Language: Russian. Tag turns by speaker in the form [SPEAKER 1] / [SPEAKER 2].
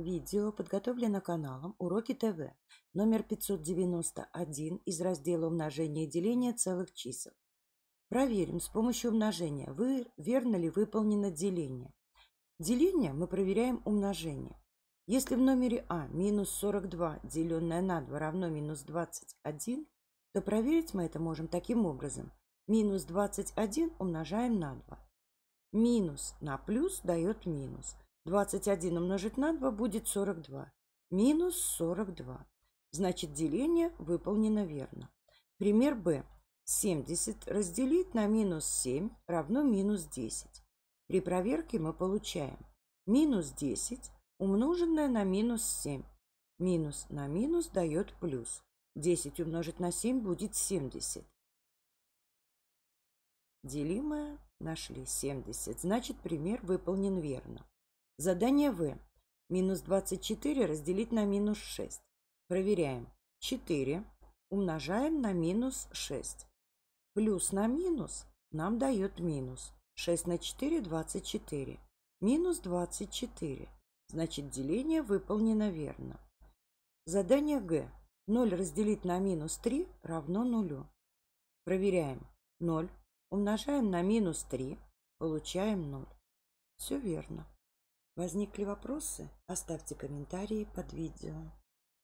[SPEAKER 1] Видео подготовлено каналом «Уроки ТВ» номер 591 из раздела «Умножение и деление целых чисел». Проверим с помощью умножения, вы, верно ли выполнено деление. Деление мы проверяем умножение. Если в номере А минус 42, деленное на 2, равно минус 21, то проверить мы это можем таким образом. Минус 21 умножаем на 2. Минус на плюс дает минус – 21 умножить на 2 будет 42. Минус 42. Значит, деление выполнено верно. Пример Б. 70 разделить на минус 7 равно минус 10. При проверке мы получаем минус 10 умноженное на минус 7. Минус на минус дает плюс. 10 умножить на 7 будет 70. Делимое нашли 70. Значит, пример выполнен верно. Задание В. Минус 24 разделить на минус 6. Проверяем. 4 умножаем на минус 6. Плюс на минус нам дает минус. 6 на 4 – 24. Минус 24. Значит, деление выполнено верно. Задание Г. 0 разделить на минус 3 равно 0. Проверяем. 0 умножаем на минус 3, получаем 0. Все верно. Возникли вопросы? Оставьте комментарии под видео.